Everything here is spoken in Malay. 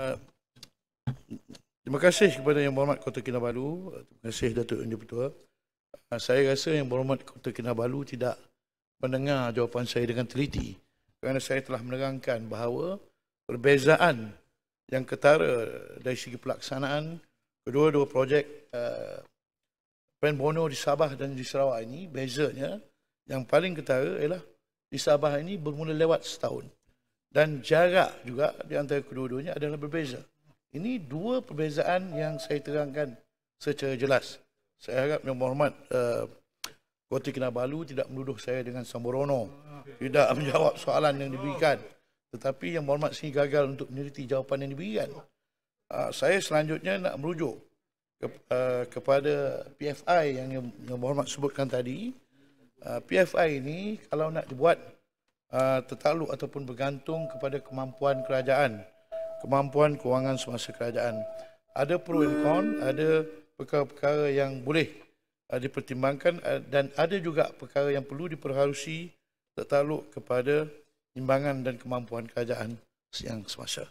Eh, terima kasih kepada Yang Berhormat Kota Kinabalu. Terima kasih Datuk Yang Dipertua. Eh, saya rasa Yang Berhormat Kota Kinabalu tidak mendengar jawapan saya dengan teliti. Kerana saya telah menerangkan bahawa perbezaan yang ketara dari segi pelaksanaan kedua-dua projek uh, Pen Bono di Sabah dan di Sarawak ini, bezanya yang paling ketara ialah di Sabah ini bermula lewat setahun dan jarak juga di antara kedua-duanya adalah berbeza. Ini dua perbezaan yang saya terangkan secara jelas. Saya harap Yang Muhammad eh, Koti uh, Kinabalu tidak menuduh saya dengan Samborono. Tidak menjawab soalan yang diberikan. Tetapi Yang Muhammad sini gagal untuk meneliti jawapan yang diberikan. Uh, saya selanjutnya nak merujuk ke, uh, kepada PFI yang Yang Muhammad sebutkan tadi. Uh, ah, PFI ini kalau nak dibuat Uh, tertakluk ataupun bergantung kepada kemampuan kerajaan kemampuan kewangan semasa kerajaan ada pro and con ada perkara-perkara yang boleh uh, dipertimbangkan uh, dan ada juga perkara yang perlu diperharusi tertakluk kepada imbangan dan kemampuan kerajaan yang semasa